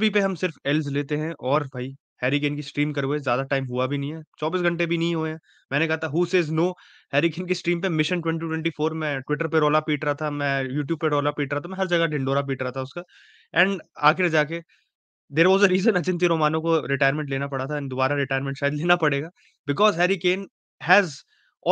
P पे हम सिर्फ एल्स लेते हैं और भाई हैरी केन की स्ट्रीम करवाए ज़्यादा टाइम हुआ भी नहीं है चौबीस घंटे भी नहीं हुए हैं मैंने कहा था who says no Harry Kane की स्ट्रीम पे मिशन ट्वेंटी ट्वेंटी फोर मैं ट्विटर पे रोला पीट रहा था मैं यूट्यूब पे रोला पीट रहा था मैं हर जगह ढिंडोरा पीट रहा था उसका एंड आखिर जाके there was a reason Achintya Romano को रिटायरमेंट लेना पड़ा था एंड दोबारा रिटायरमेंट शायद लेना पड़ेगा because Harry Kane has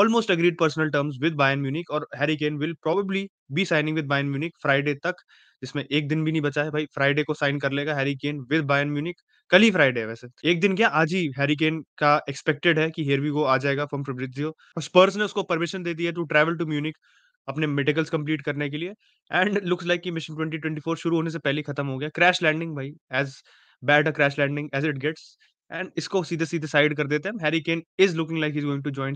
almost agreed personal terms with Bayern Munich और Harry Kane will probably be signing with Bayern Munich Friday तक जिसमें एक दिन भी नहीं बचा है भाई फ्राइडे को साइन कर लेगा Harry Kane with Bayern Munich कल ही फ्राइडे है वैसे एक दिन क्या आज ही हैरी केन का एक्सपेक्टेड है कि हेयर वी गो आ जाएगा फ्रॉम फेब्रिजियो स्पर्स ने उसको परमिशन दे दी है टू ट्रैवल टू म्यूनिक अपने मेडिकल्स कंप्लीट करने के लिए एंड लुक्स लाइक कि मिशन 2024 शुरू होने से पहले खत्म हो गया क्रैश लैंडिंग भाई as bad a crash landing as it gets and इसको सीधे सीधे साइड कर देते हैं Harry Kane is looking like is going to join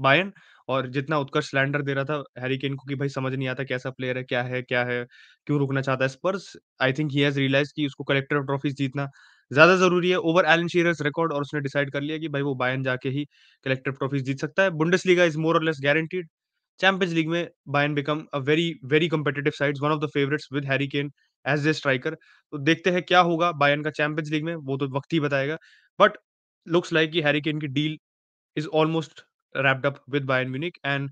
Bayern और जितना उत्कर्ष लैंडर दे रहा था हैरी केन को कि भाई समझ नहीं आता कैसा प्लेयर है क्या है क्या है क्यों रुकना चाहता है Spurs I think he has realise कि उसको कलेक्टर ट्रॉफीज जीतना ज्यादा जरूरी है ओवर एलन शीरस रिकॉर्ड और उसने डिसाइड कर लिया कि भाई वो बायन जाके ही कलेक्टर ट्रॉफीज जीत सकता है बुंडस Liga is more or less guaranteed Champions League में Bayern become a very very competitive side one of the favourites with Harry Kane as a striker तो देखते हैं क्या होगा बायन का चैंपियंस लीग में वो तो वक्त ही बताएगा बट लुक्स लाइक कि हैरी केन की deal is almost wrapped up with Bayern Munich and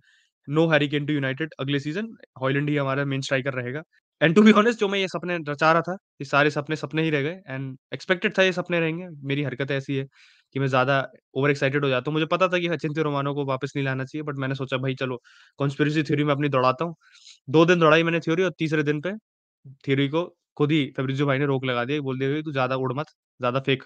no Harry Kane to United अगले सीजन हॉलैंड ही हमारा मेन स्ट्राइकर रहेगा एंड टू बी ऑनेस्ट जो मैं ये सपने रचा रहा था ये सारे सपने सपने ही रह गए एंड एक्सपेक्टेड था ये सपने रहेंगे मेरी हरकत ऐसी है कि मैं ज्यादा ओवर एक्साइटेड हो जाता हूँ मुझे पता था कि अचिंत्य रोमानो को वापस नहीं लाना चाहिए बट मैंने सोचा भाई चलो कॉन्स्पिरसी थ्योरी में अपनी दौड़ाता हूँ दो दिन दौड़ाई मैंने थ्योरी और तीसरे दिन पे थ्योरी को खुद ही फेब्रिजो भाई ने रोक लगा दिया बोल दिया तू ज्यादा उड़ मत ज्यादा फेक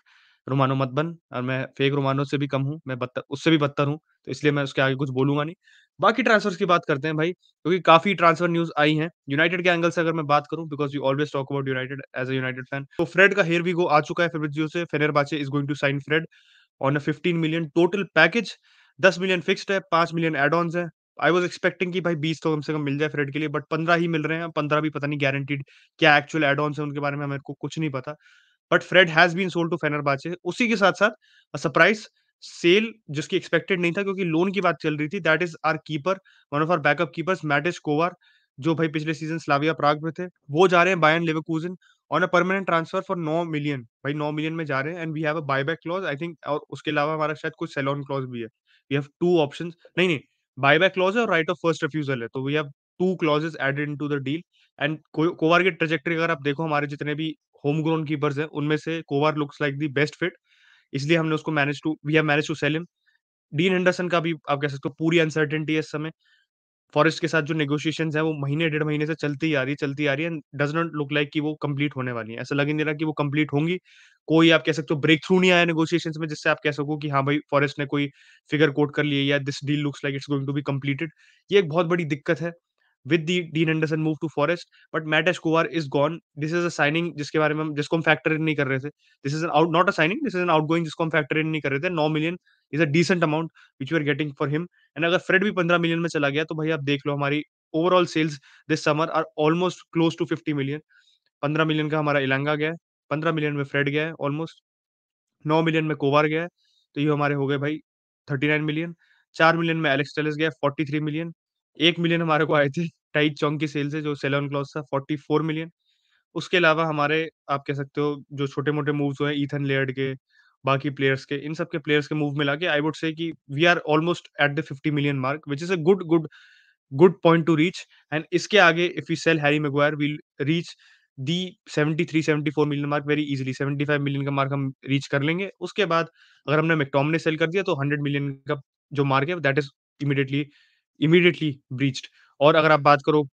रोमानो मत बन और मैं फेक रोमानो से भी कम हूँ मैं बदतर उससे भी बदतर हूँ तो इसलिए मैं उसके आगे कुछ बोलूंगा नहीं बाकी ट्रांसफर्स की बात करते हैं भाई क्योंकि तो काफी ट्रांसफर न्यूज आई है यूनाइटेड के एंगल से अगर मैं बात करूं because you always talk about United as a United fan तो फ्रेड का हेयर भी गो आ चुका है फेब्रिजियो से Fenerbahce is going to sign Fred on a fifteen million total package दस मिलियन फिक्स्ड है पांच मिलियन एड ऑन है आई वॉज एक्सपेक्टिंग की भाई बीस तो कम से कम मिल जाए फ्रेड के लिए बट पंद्रह ही मिल रहे हैं पंद्रह भी पता नहीं गारंटीड क्या एक्चुअल एड ऑन है उनके बारे में हमें को कुछ नहीं पता but Fred has been sold to Fenerbahce उसी के साथ साथ सरप्राइज सेल जिसकी एक्सपेक्टेड नहीं था क्योंकि लोन की बात चल रही थी that is our keeper one of our backup keepers Matej Kovar जो भाई पिछले सीजन स्लाविया प्राग में थे वो जा रहे हैं Bayer Leverkusen on a permanent transfer for नौ मिलियन भाई नौ मिलियन में जा रहे हैं and we have a buy back clause I think और उसके अलावा हमारा शायद कुछ सेलॉन क्लॉज भी है वी हैव टू ऑप्शन नहीं नहीं बाय बैक क्लॉज है और राइट ऑफ फर्स्ट रिफ्यूजल है तो we have two clauses added to the deal and Kovar की ट्रेजेक्टरी अगर आप देखो हमारे जितने भी होम ग्रोन कीपर्स हैं उनमें से Kovar looks like the best fit इसलिए हमने उसको manage to we have manage to sell him Dean Henderson का भी आप कह सकते हो पूरी अनसर्टेनिटी है इस समय फॉरेस्ट के साथ जो नेगोशिएशन है वो महीने डेढ़ महीने से चलती ही आ रही चलती आ रही है डज नॉट लुक लाइक कि वो कंप्लीट होने वाली है ऐसा लग नहीं रहा कि वो कंप्लीट होंगी कोई आप कह सकते हो ब्रेक थ्रू नहीं आया नेगोशिएशन में जिससे आप कह सको कि हाँ भाई फॉरेस्ट ने कोई फिगर कोट कर लिया या this deal looks like it's going to be completed ये एक बहुत बड़ी दिक्कत है with the Dean Anderson move to Forest, but Matt Escobar is gone. This is a signing जिसके बारे में हम जिसको हम फैक्टर इन नहीं कर रहे थे this is out not a signing this is an outgoing जिसको हम फैक्टर इन नहीं कर रहे थे नौ million is a decent amount which we are getting for him and अगर फ्रेड भी पंद्रह मिलियन में चला गया तो भाई आप देख लो हमारी overall sales this summer are almost close to fifty million पंद्रह मिलियन का हमारा इलांगा गया है पंद्रह मिलियन में फ्रेड गया है ऑलमोस्ट नौ मिलियन में कोवार गया है तो ये हमारे हो गए भाई थर्टी नाइन मिलियन चार मिलियन में एलेक्स टेलिस गया फोर्टी थ्री मिलियन एक मिलियन हमारे को आए थे टाइट चौंग की सेल से जो सेलन क्लॉज था फोर्टी फोर मिलियन उसके अलावा हमारे आप कह सकते हो जो छोटे मोटे मूव्स हुए ईथन लेयर्ड के बाकी प्लेयर्स के इन सब के प्लेयर्स के मूव मिला के आई वुड से कि we are almost at the fifty million mark which is a good good good point to reach and इसके आगे if you sell Harry Maguire will reach the seventy seventy four million mark very easily seventy five million का mark हम reach कर लेंगे उसके बाद अगर हमने मेकटॉम ने सेल कर दिया तो हंड्रेड मिलियन का जो मार्क है that is immediately immediately breached और अगर आप बात करो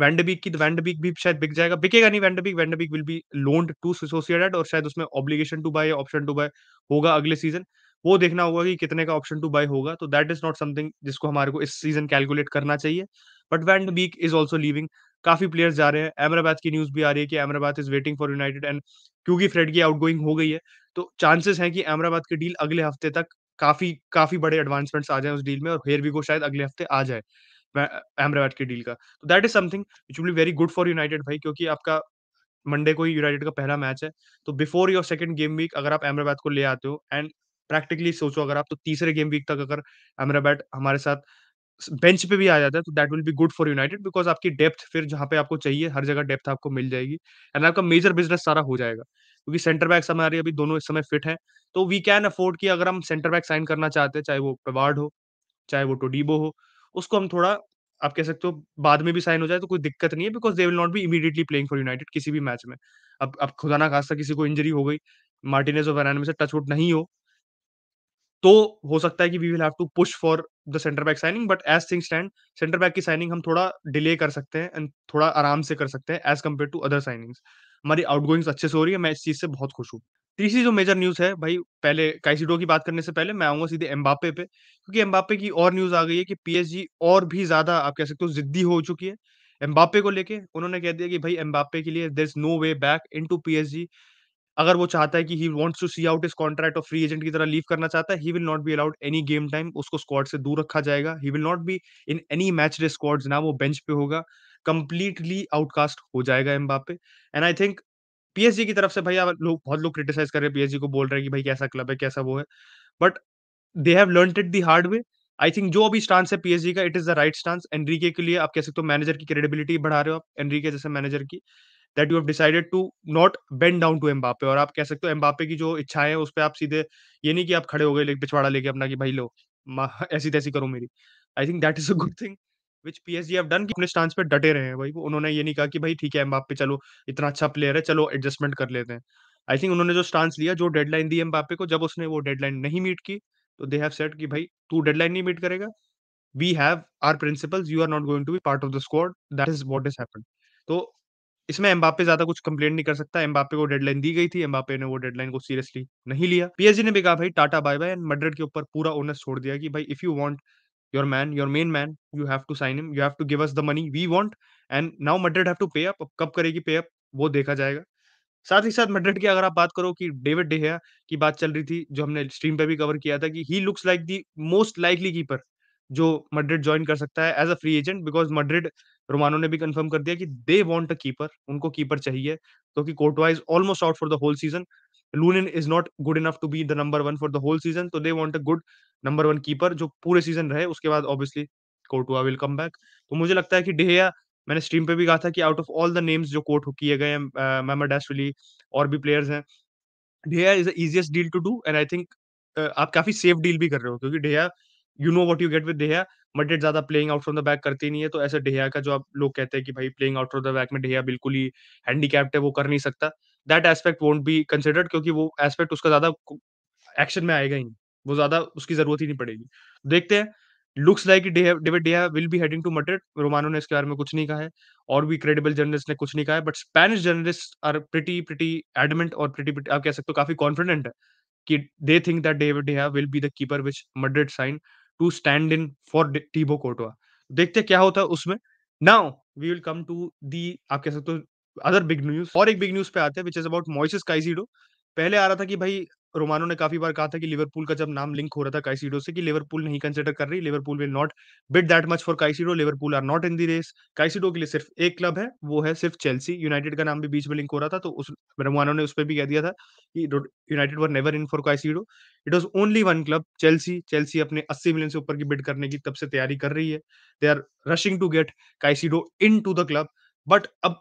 वैंडबीक की तो वैंडबीक भी शायद बिक जाएगा बिकेगा नहीं Van de Beek Van de Beek will be loaned to associated और शायद उसमें obligation to buy option to buy होगा अगले सीजन वो देखना होगा कि कितने का ऑप्शन टू बाय होगा तो दैट इज नॉट समथिंग जिसको हमारे को इस सीजन कैलकुलेट करना चाहिए but Van de Beek is also leaving काफी प्लेयर्स जा रहे हैं अहमदाबाद की न्यूज भी आ रही है कि Amrabat is waiting for United and क्योंकि फ्रेड की आउटगोइंग हो गई है तो चांसेस हैं कि अहमदाबाद की डील अगले हफ्ते तक काफी काफी बड़े एडवांसमेंट्स आ जाए उस डील में और फिर वी को शायद अगले हफ्ते आ जाए अहमदाबाद की डील का तो that is something which will very good for United भाई क्योंकि आपका मंडे को ही यूनाइटेड का पहला मैच है तो before your second game week अगर आप अहमदाबाद को ले आते हो एंड प्रैक्टिकली सोचो अगर आप तो तीसरे गेम वीक तक अगर अहमदाबाद हमारे साथ बेंच पे भी आ जाता है तो that will be good for United because आपकी डेप्थ फिर जहाँ पे आपको चाहिए हर जगह डेप्थ आपको मिल जाएगी एंड आपका मेजर बिजनेस सारा हो जाएगा क्योंकि सेंटर बैक्स हमारे अभी दोनों इस समय फिट हैं तो वी कैन अफोर्ड कि अगर हम सेंटर बैक साइन करना चाहते हैं चाहे वो पेवार्ड हो चाहे वो टोडीबो हो उसको हम थोड़ा आप कह सकते हो बाद में भी साइन हो जाए तो कोई दिक्कत नहीं है because they will not be immediately playing for United किसी भी मैच में अब अब खुदा ना खासा किसी को इंजरी हो गई मार्टिनेज और वैरान में से टच वुड नहीं हो तो हो सकता है कि we will have to push for the centre back signing but as thing stand centre back की साइनिंग हम थोड़ा डिले कर सकते हैं एंड थोड़ा आराम से कर सकते हैं as compare to other signings हमारी आउटगोइंग्स अच्छे से हो रही है मैं इस चीज़ से बहुत खुश हूँ तीसरी जो मेजर न्यूज़ है भाई पहले काइसिडो की बात करने से पहले मैं आऊंगा सीधे एम्बापे पे क्योंकि एम्बापे की और न्यूज़ आ गई है कि पीएसजी और भी ज़्यादा आप कह सकते हो जिद्दी हो चुकी है एम्बापे को लेके उन्होंने कह दिया कि भाई एम्बापे के लिए there is no way back in to अगर वो चाहता है कि he wants to see out his contract और फ्री एजेंट की तरह लीव करना चाहता है he will not be allowed any game time उसको स्क्वाड से दूर रखा जाएगा he will not be in any match day squad ना वो बेंच पे होगा कंप्लीटली आउटकास्ट हो जाएगा Mbappe and I think PSG की तरफ से भाई लोग बहुत लोग क्रिटिसाइज कर रहे हैं पीएसजी को बोल रहे हैं कि भाई कैसा क्लब है कैसा वो है but they have learn it the hard way I think जो अभी स्टांस है पीएसजी का it is the right stance Enrique के लिए आप कह सकते हो मैनेजर की क्रेडिबिलिटी बढ़ा रहे हो आप एनरीके जैसे मैनेजर की that you have decided to not bend down to Mbappe और आप कह सकते हो एम्बापे की जो इच्छाएं हैं उस पर आप सीधे ये नहीं कि आप खड़े हो गए पिछवाड़ा लेके अपना कि भाई लो ऐसी तैसी करो मेरी I think that is a good thing which P have done कि अपने स्टांस पे डटे रहे हैं भाई वो उन्होंने ये नहीं कहा कि भाई ठीक है पे चलो इतना अच्छा प्लेयर है चलो एडजस्टमेंट कर लेते हैं आई थिंक उन्होंने जो स्टांस लिया जो डेडलाइन दी एम्बाप्पे को जब उसने वो डेडलाइन नहीं मीट की तो दे हैव सेट कि भाई तू डेडलाइन नहीं मीट करेगा we have our principles you are not going to be part of the squad that is what is happen तो इसमें एम्बापे ज्यादा कुछ कंप्लेन नहीं कर सकता एम्बापे को डेडलाइन दी गई थी एम्बापे ने वो डेडलाइन को सीरियसली नहीं लिया पीएसजी ने भी कहा भाई tata bye bye and Madrid के ऊपर पूरा ओनर्स छोड़ दिया कि भाई if you want your man, your main man, you have to sign him. You have to give us the money we want. And now Madrid have to pay up. कब करेगी पे अप वो देखा जाएगा साथ ही साथ मैड्रिड की अगर आप बात करो कि डेविड डेहिया की बात चल रही थी जो हमने स्ट्रीम पे भी कवर किया था कि he looks like the most likely keeper जो मड्रिड ज्वाइन कर सकता है as a free agent because Madrid Romano ने भी कंफर्म कर दिया कि दे वांट अ कीपर उनको कीपर चाहिए क्योंकि तो Courtois almost out for the whole season Lunin is not good enough to be the number one for the whole season तो they want a good number one keeper जो पूरे season रहे, उसके बाद obviously Courtois will come back. तो मुझे लगता है कि डेहिया मैंने स्ट्रीम पे भी कहा था कि out of all the names जो कोट किए गए हैं अ, मामाडाशविली और भी प्लेयर्स हैं, De Gea is the deal to do and I think आप काफ़ी सेफ डील भी कर रहे हो क्योंकि De Gea you know what you get with De Gea मटेट ज़्यादा playing out from the back करती नहीं है, तो ऐसा डेहिया का जो आप लोग कहते हैं कि भाई playing out from the back में डेहिया बिल्कुल ही हैंडीकैप्ड है, वो कर नहीं सकता। That aspect won't be considered क्योंकि वो एस्पेक्ट उसका ज़्यादा एक्शन में आएगा ही नहीं। वो ज्यादा उसकी जरूरत ही नहीं पड़ेगी देखते हैं looks like David De Gea will be heading to Madrid Romano ने इसके बारे में कुछ नहीं कहा है और भी क्रेडिबल जर्नलिस्ट ने कुछ नहीं कहा है but Spanish journalist are pretty pretty adamant और प्रिटी आप कह सकते हो काफी कॉन्फिडेंट है कि they think that David De Gea will be the keeper which Madrid sign to stand in for Thibaut Courtois देखते क्या होता है उसमें now we will come to the आप कह सकते हो अदर बिग न्यूज और एक बिग न्यूज पे आते हैं विच इज अबाउट मॉइसिस काइजीडो पहले आ रहा था कि भाई रोमानो ने काफी बार कहा था कि लिवरपूल का जब नाम लिंक हो रहा था काइसीडो से कि लिवरपूल नहीं कंसिडर कर रही Liverpool will not bid that much for Caicedo Liverpool are not in the race Caicedo के लिए सिर्फ एक क्लब है वो है सिर्फ चेल्सी यूनाइटेड का नाम भी बीच में लिंक हो रहा था तो उस रोमानो ने उस पर भी कह दिया था कि United were never in for Caicedo it was only one club Chelsea Chelsea अपने अस्सी मिलियन से ऊपर की बिड करने की तब से तैयारी कर रही है they are rushing to get Caicedo into the club but अब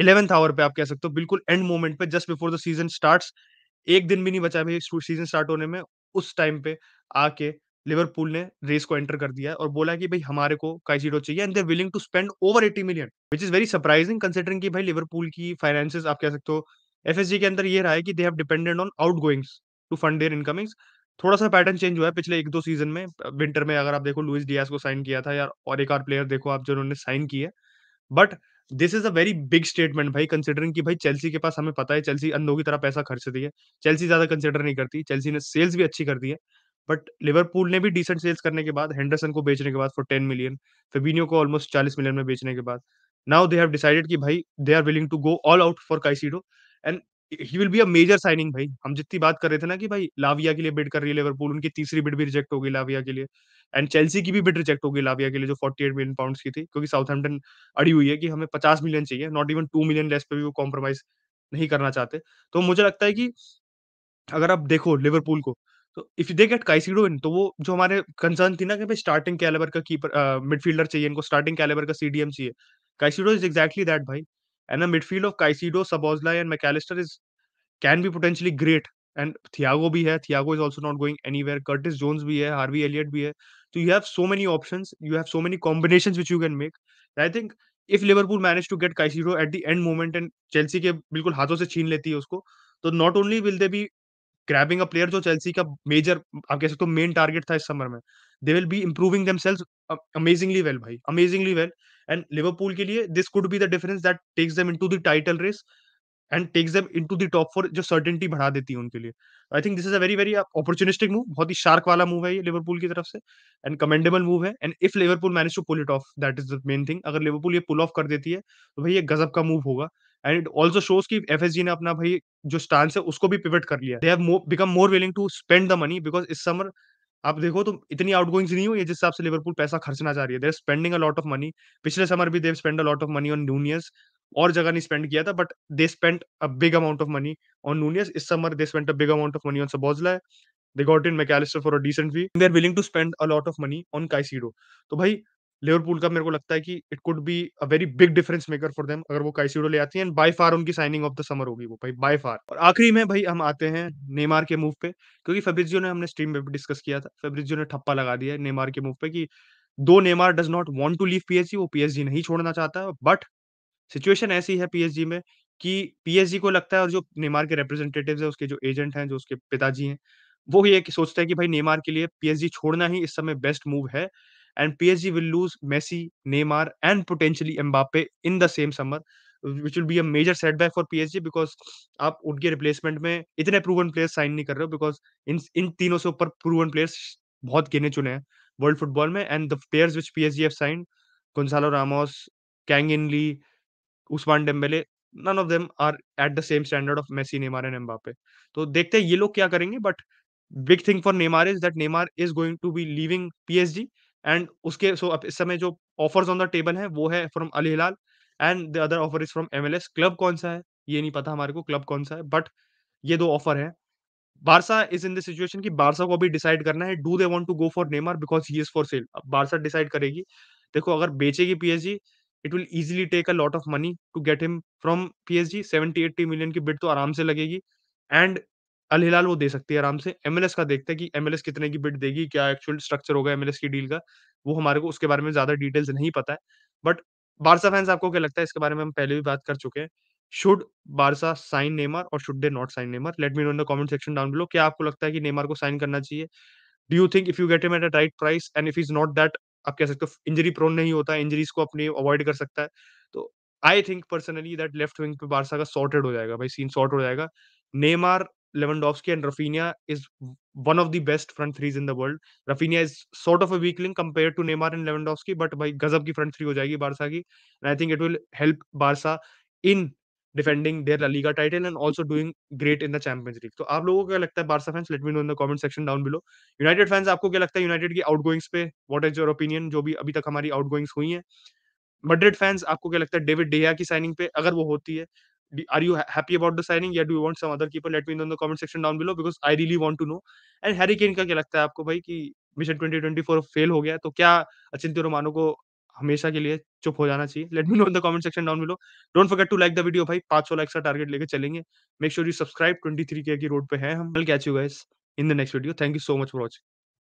इलेवेंथ आवर पे आप कह सकते हो बिल्कुल एंड मोमेंट पे just before the season starts एक दिन भी नहीं बचा भाई सीजन स्टार्ट होने में उस टाइम पे आके लिवरपूल ने रेस को एंटर कर दिया और बोला कि भाई हमारे को काइसीडो चाहिए and they willing to spend over eighty million which is very surprising considering कि भाई लिवरपूल की फाइनेंसेस आप कह सकते हो एफ के अंदर ये रहा है कि they have dependent on out to fund their incomings थोड़ा सा पैटर्न चेंज हुआ है पिछले एक दो सीजन में विंटर में अगर आप देखो लुइस डियास को साइन किया था यार और एक और प्लेयर देखो आप जो उन्होंने साइन किया but this is a very big statement भाई कंसिडरिंग की भाई चेल्सी के पास हमें पता है चेल्सी अंधों की तरह पैसा खर्चती है चेल्सी ज्यादा कंसिडर नहीं करती चेल्सी ने सेल्स भी अच्छी कर दी है बट लिवरपूल ने भी डिसेंट सेल्स करने के बाद हेंडरसन को बेचने के बाद फॉर टेन मिलियन फेबिनियो को ऑलमोस्ट चालीस मिलियन में बेचने के बाद नाउ दे हैव डिसाइडेड कि भाई they are willing to go all out for Caicedo and he will be a major signing भाई हम जितनी बात कर रहे थे ना कि भाई लाविया के लिए बिड कर रही है लिवरपूल उनकी तीसरी बिड भी रिजेक्ट हो गई लाविया के लिए एंड चेल्सी की भी बिट रिजेक्ट हो गई लाविया के लिए जो 48 मिलियन पाउंड्स की थी क्योंकि साउथहैम्पटन अड़ी हुई है कि हमें 50 मिलियन चाहिए नॉट इवन 2 मिलियन लेस पे भी वो कॉम्प्रोमाइज नहीं करना चाहते तो मुझे लगता है कि अगर आप देखो लिवरपूल को तो इफ दे गेट काइसिडो इन तो वो जो हमारे कंसर्न थी ना कि भाई स्टार्टिंग कैलेबर का कीपर मिडफील्डर चाहिए इनको स्टार्टिंग कैलेबर का सीडीएम चाहिए काइसिडो इज एग्जैक्टली दैट भाई and midfield of Caicedo Szoboszlai and Mac Allister is can be potentially great and Thiago भी है Thiago is also not going anywhere Curtis Jones भी है Harvey Elliott भी है तो you have so many option you have so many combination which you can make I think if Liverpool manage to get Caicedo at the end moment and Chelsea के बिल्कुल हाथों से छीन लेती है उसको तो not only will they be grabbing a player जो चेल्सी का मेजर आप कह सकते हो मेन टारगेट था इस समर में they will be improving themselves amazingly well भाई अमेजिंगली वेल एंड लिवरपूल के लिए this could be the difference that takes them into the title race and takes them into the top four जो certainty बढ़ा देती है उनके लिए I think this is a very very opportunistic move बहुत ही शार्क वाला move है ये लिवरपूल की तरफ से एंड कमेंडेबल मूव है and if Liverpool manage to pull it off that is the main thing अगर लिवरपूल ये पुल ऑफ कर देती है तो भाई ये गजब का मूव होगा एंड इट ऑल्सो शोज की एफ एस जी ने अपना भाई जो स्टांस है उसको भी पिवट कर लिया they have become more willing to spend the money because इस समर आप देखो तो इतनी आउट गोइंग्स नहीं हुई है जिस हिसाब से लिवरपूल पैसा खर्चना चाह रही है they're spending a lot of money पिछले समर भी they've spend a lot of money on Nunez और जगह नहीं स्पेंड किया था but they spent a big amount of money on Nunez this summer they spent a big amount of money on Szoboszlai they got in Mac Allister for a decent fee they are willing to spend a lot of money on Caicedo तो भाई Liverpool का मेरे को लगता है कि it could be a very big difference maker for them अगर वो काइसीडो ले आती है एंड बाय फार उनकी साइनिंग ऑफ द समर होगी वो भाई बाय फार और आखिरी में भाई हम आते हैं नेमार के मूव पे क्योंकि फेब्रिजियो ने हमने स्ट्रीम में भी डिस्कस किया था फेब्रिजियो ने ठप्पा लगा दिया नेमार के मूव पे कि though Neymar does not want to leave PSG वो पीएसजी नहीं छोड़ना चाहता बट सिचुएशन ऐसी है पीएसजी में कि पीएसजी को लगता है और जो नेमार के रिप्रेजेंटेटिव्स है उसके जो एजेंट हैं जो उसके पिताजी हैं वो ये कि सोचते हैं कि भाई नेमार के लिए पीएसजी छोड़ना ही इस समय बेस्ट मूव है and PSG will lose Messi Neymar and potentially Mbappe in the same summer which will be a major setback for PSG because आप उनके रिप्लेसमेंट में इतने प्रूवन प्लेयर्स साइन नहीं कर रहे हो बिकॉज इन इन तीनों से ऊपर प्रूवन प्लेयर्स बहुत गिने चुने हैं वर्ल्ड फुटबॉल में and the players which PSG have sign Goncalo Ramos Kang in Lee Ousmane Dembele none of them are at the same standard of Messi Neymar and Mbappe तो देखते हैं ये लोग क्या करेंगे but big thing for Neymar is that Neymar is going to be leaving PSG and उसके so अब इस समय जो ऑफर्स ऑन द टेबल है वो है from Al Hilal and the other offer is from MLS club कौन सा है ये नहीं पता हमारे को क्लब कौन सा है बट ये दो ऑफर है Barca is in the situation कि बारसा को अभी डिसाइड करना है do they want to go for Neymar because he is for sale अब बारसा डिसाइड करेगी देखो अगर बेचेगी PSG it will easily take a lot of money to get him from P G seventy eighty million की bid तो आराम से लगेगी एंड अल हिलाल वो दे सकती है आराम से एमएलएस का देखते हैं कि एमएलएस कितने की बिड देगी क्या एक्चुअल स्ट्रक्चर होगा एमएलएस की डील का वो हमारे को उसके बारे में ज्यादा डिटेल्स नहीं पता है बट बारसा फैंस आपको क्या लगता है इसके बारे में हम पहले भी बात कर चुके हैं शुड बारसा साइन नेमार और should they not sign Neymar let me know in the comment section down below क्या आपको लगता है कि नेमार को साइन करना चाहिए do you think if you get him at a right price and if is not that आप कह सकते हो इंजरी प्रोन नहीं होता है इंजरीज को अपने अवॉइड कर सकता है तो I think personally that left wing पे बारसा का सॉर्टेड हो जाएगा भाई सीन सॉर्ट हो जाएगा Neymar Lewandowski and Raphinha is one of the best front threes in the world Raphinha is sort of a weak link compare to Neymar and Lewandowski but भाई गजब की front three हो जाएगी Barca की I think it will help Barca in defending their La Liga title and also doing great in the Champions League तो आप लोगों को क्या लगता है Barca fans let me know in the comment section down below United fans आपको क्या लगता है यूनाइटेड की आउटगोइंग्स पे व्हाट इज योर ओपिनियन जो भी अभी तक हमारी आउटगोइंग्स हुई हैं मैड्रिड फैंस आपको क्या लगता है डेविड डेया की साइनिंग पे अगर वो होती है are you happy about the signing या do you want some other keeper let me know in the comment section down below because I really want to know and Harry Kane का क्या लगता है आपको भाई कि मिशन 2024 फेल हो गया तो क्या अचिंत्य रोमानो को हमेशा के लिए चुप हो जाना चाहिए let me know in the comment section down below don't forget to like the video भाई 500 लाइक्स का टारगेट लेके चलेंगे मेक श्योर यू सब्सक्राइब 23 के की रोड पे हैं हम कल catch you guys in the next video thank you so much for watching